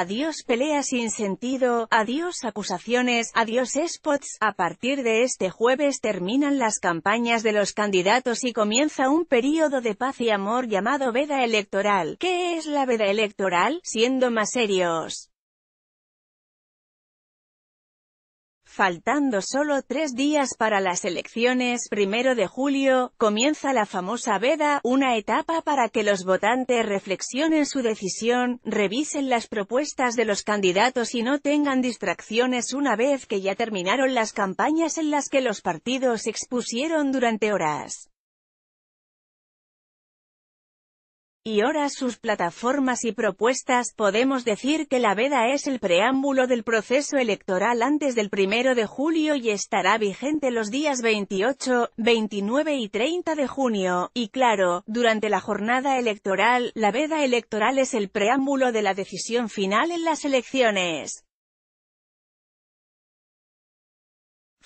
Adiós pelea sin sentido, adiós acusaciones, adiós spots. A partir de este jueves terminan las campañas de los candidatos y comienza un periodo de paz y amor llamado veda electoral. ¿Qué es la veda electoral? Siendo más serios. Faltando solo tres días para las elecciones, primero de julio, comienza la famosa veda, una etapa para que los votantes reflexionen su decisión, revisen las propuestas de los candidatos y no tengan distracciones una vez que ya terminaron las campañas en las que los partidos expusieron durante horas. y ahora sus plataformas y propuestas, podemos decir que la veda es el preámbulo del proceso electoral antes del primero de julio y estará vigente los días 28, 29 y 30 de junio, y claro, durante la jornada electoral, la veda electoral es el preámbulo de la decisión final en las elecciones.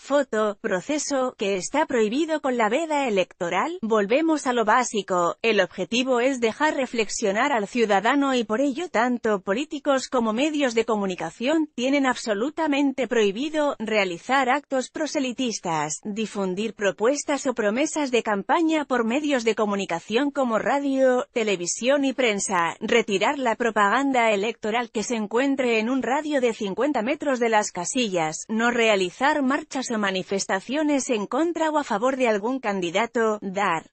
Foto, proceso, que está prohibido con la veda electoral. Volvemos a lo básico, el objetivo es dejar reflexionar al ciudadano y por ello tanto políticos como medios de comunicación tienen absolutamente prohibido realizar actos proselitistas, difundir propuestas o promesas de campaña por medios de comunicación como radio, televisión y prensa, retirar la propaganda electoral que se encuentre en un radio de 50 metros de las casillas, no realizar marchas manifestaciones en contra o a favor de algún candidato, dar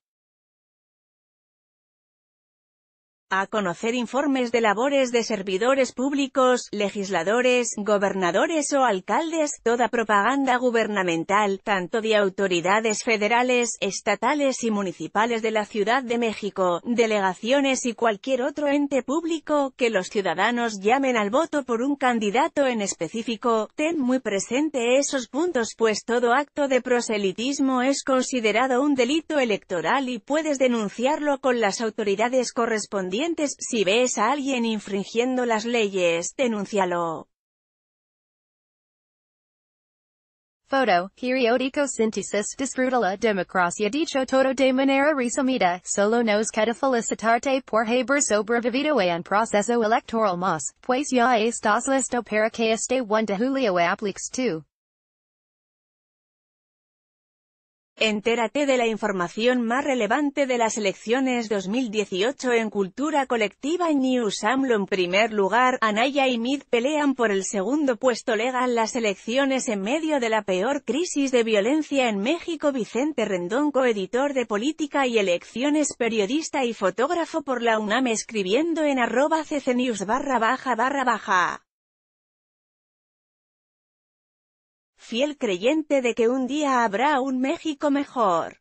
a conocer informes de labores de servidores públicos, legisladores, gobernadores o alcaldes, toda propaganda gubernamental, tanto de autoridades federales, estatales y municipales de la Ciudad de México, delegaciones y cualquier otro ente público, que los ciudadanos llamen al voto por un candidato en específico, ten muy presente esos puntos pues todo acto de proselitismo es considerado un delito electoral y puedes denunciarlo con las autoridades correspondientes si ves a alguien infringiendo las leyes, denúncialo. Foto, periódico síntesis disfruta la democracia dicho todo de manera resumida, solo nos queda felicitarte por haber sobrevivido en proceso electoral más, pues ya estás listo para que este 1 de julio apliques tú. Entérate de la información más relevante de las elecciones 2018 en Cultura Colectiva News AMLO en primer lugar, Anaya y Mid pelean por el segundo puesto legal las elecciones en medio de la peor crisis de violencia en México Vicente Rendón coeditor de Política y Elecciones periodista y fotógrafo por la UNAM escribiendo en arroba ccnews barra baja barra baja fiel creyente de que un día habrá un México mejor.